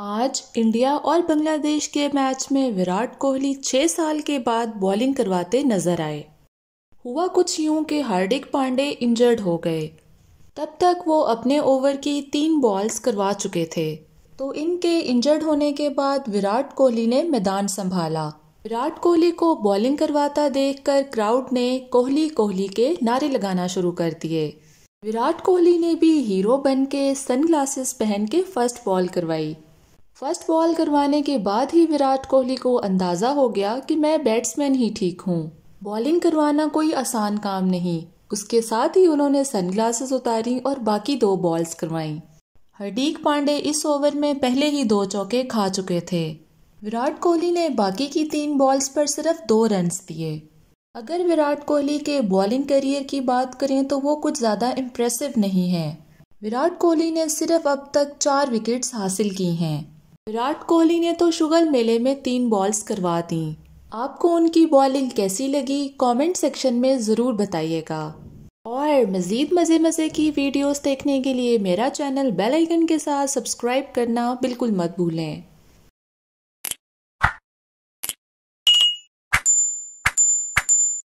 आज इंडिया और बांग्लादेश के मैच में विराट कोहली छह साल के बाद बॉलिंग करवाते नजर आए हुआ कुछ यूं कि हार्दिक पांडे इंजर्ड हो गए तब तक वो अपने ओवर की तीन बॉल्स करवा चुके थे तो इनके इंजर्ड होने के बाद विराट कोहली ने मैदान संभाला विराट कोहली को बॉलिंग करवाता देखकर क्राउड ने कोहली कोहली के नारे लगाना शुरू कर दिए विराट कोहली ने भी हीरो बन के सन ग्लासेस पहन के फर्स्ट बॉल करवाई फर्स्ट बॉल करवाने के बाद ही विराट कोहली को अंदाज़ा हो गया कि मैं बैट्समैन ही ठीक हूँ बॉलिंग करवाना कोई आसान काम नहीं उसके साथ ही उन्होंने सनग्लासेस उतारी और बाकी दो बॉल्स करवाई हरदीक पांडे इस ओवर में पहले ही दो चौके खा चुके थे विराट कोहली ने बाकी की तीन बॉल्स पर सिर्फ दो रन्स दिए अगर विराट कोहली के बॉलिंग करियर की बात करें तो वो कुछ ज़्यादा इम्प्रेसिव नहीं है विराट कोहली ने सिर्फ अब तक चार विकेट्स हासिल की हैं विराट कोहली ने तो शुगर मेले में तीन बॉल्स करवा दी आपको उनकी बॉलिंग कैसी लगी कमेंट सेक्शन में ज़रूर बताइएगा और मज़ीद मज़े मज़े की वीडियोस देखने के लिए मेरा चैनल बेल आइकन के साथ सब्सक्राइब करना बिल्कुल मत भूलें